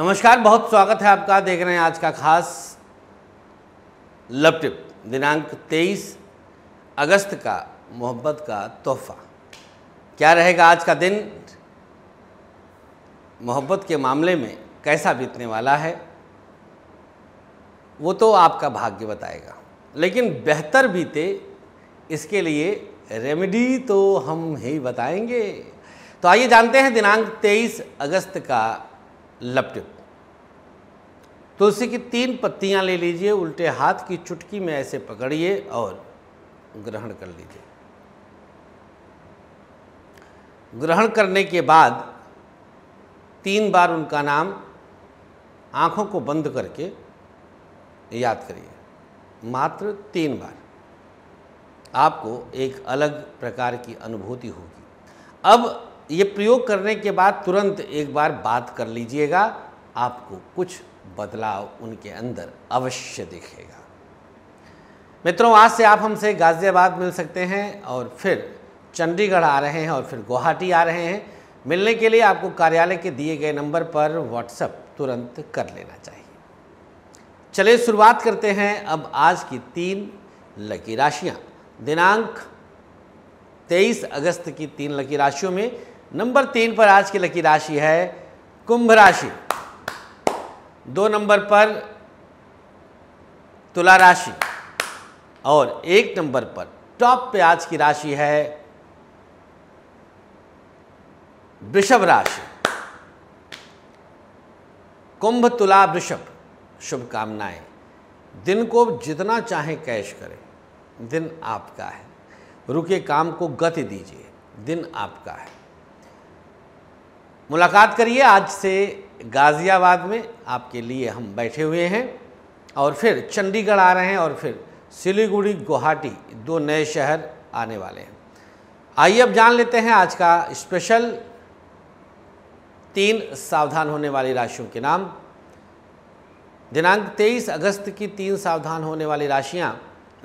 नमस्कार बहुत स्वागत है आपका देख रहे हैं आज का खास लव टिप दिनांक 23 अगस्त का मोहब्बत का तोहफा क्या रहेगा आज का दिन मोहब्बत के मामले में कैसा बीतने वाला है वो तो आपका भाग्य बताएगा लेकिन बेहतर बीते इसके लिए रेमेडी तो हम ही बताएंगे तो आइए जानते हैं दिनांक 23 अगस्त का लपटे तुलसी की तीन पत्तियां ले लीजिए उल्टे हाथ की चुटकी में ऐसे पकड़िए और ग्रहण कर लीजिए ग्रहण करने के बाद तीन बार उनका नाम आंखों को बंद करके याद करिए मात्र तीन बार आपको एक अलग प्रकार की अनुभूति होगी अब ये प्रयोग करने के बाद तुरंत एक बार बात कर लीजिएगा आपको कुछ बदलाव उनके अंदर अवश्य दिखेगा मित्रों आज से आप हमसे गाज़ियाबाद मिल सकते हैं और फिर चंडीगढ़ आ रहे हैं और फिर गुवाहाटी आ रहे हैं मिलने के लिए आपको कार्यालय के दिए गए नंबर पर व्हाट्सएप तुरंत कर लेना चाहिए चलिए शुरुआत करते हैं अब आज की तीन लकी राशियाँ दिनांक 23 अगस्त की तीन लकी राशियों में नंबर तीन पर आज की लकी राशि है कुंभ राशि दो नंबर पर तुला राशि और एक नंबर पर टॉप पे आज की राशि है वृषभ राशि कुंभ तुला वृषभ शुभकामनाएं दिन को जितना चाहे कैश करें दिन आपका है रुके काम को गति दीजिए दिन आपका है मुलाकात करिए आज से गाज़ियाबाद में आपके लिए हम बैठे हुए हैं और फिर चंडीगढ़ आ रहे हैं और फिर सिलीगुड़ी गुवाहाटी दो नए शहर आने वाले हैं आइए अब जान लेते हैं आज का स्पेशल तीन सावधान होने वाली राशियों के नाम दिनांक 23 अगस्त की तीन सावधान होने वाली राशियां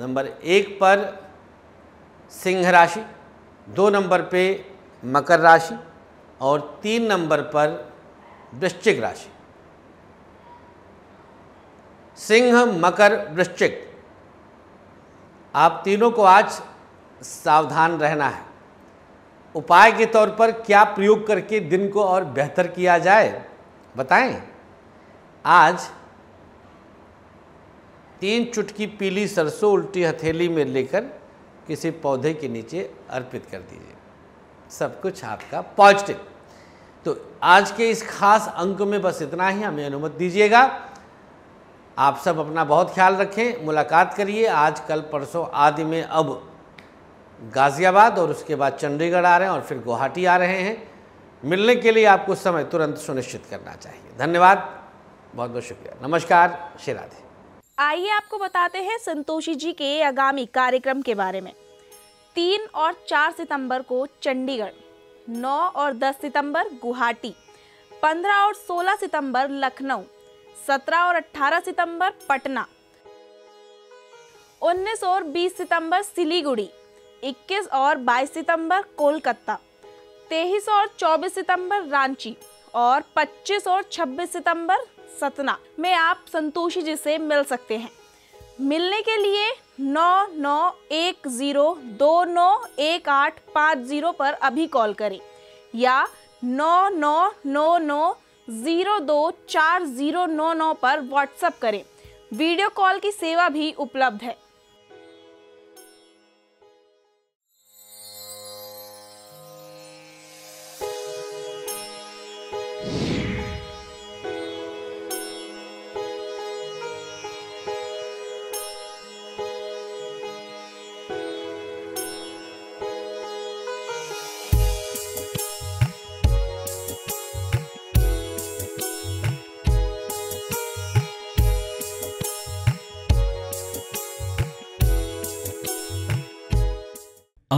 नंबर एक पर सिंह राशि दो नंबर पे मकर राशि और तीन नंबर पर वृश्चिक राशि सिंह मकर वृश्चिक आप तीनों को आज सावधान रहना है उपाय के तौर पर क्या प्रयोग करके दिन को और बेहतर किया जाए बताएं आज तीन चुटकी पीली सरसों उल्टी हथेली में लेकर किसी पौधे के नीचे अर्पित कर दीजिए सब कुछ आपका पॉजिटिव तो आज के इस खास अंक में बस इतना ही हमें अनुमति दीजिएगा आप सब अपना बहुत ख्याल रखें मुलाकात करिए आज कल परसों आदि में अब गाज़ियाबाद और उसके बाद चंडीगढ़ आ रहे हैं और फिर गुवाहाटी आ रहे हैं मिलने के लिए आपको समय तुरंत सुनिश्चित करना चाहिए धन्यवाद बहुत बहुत शुक्रिया नमस्कार श्री राधे आइए आपको बताते हैं संतोषी जी के आगामी कार्यक्रम के बारे में तीन और चार सितंबर को चंडीगढ़ नौ और दस सितंबर गुवाहाटी पंद्रह और सोलह सितंबर लखनऊ सत्रह और अट्ठारह सितंबर पटना उन्नीस और बीस सितंबर सिलीगुड़ी इक्कीस और बाईस सितंबर कोलकाता तेईस और चौबीस सितंबर रांची और पच्चीस और छब्बीस सितंबर सतना में आप संतोषी जी से मिल सकते हैं मिलने के लिए नौ नौ एक ज़ीरो दो नौ एक आठ पाँच ज़ीरो पर अभी कॉल करें या नौ नौ नौ नौ ज़ीरो दो चार ज़ीरो नौ नौ पर व्हाट्सएप करें वीडियो कॉल की सेवा भी उपलब्ध है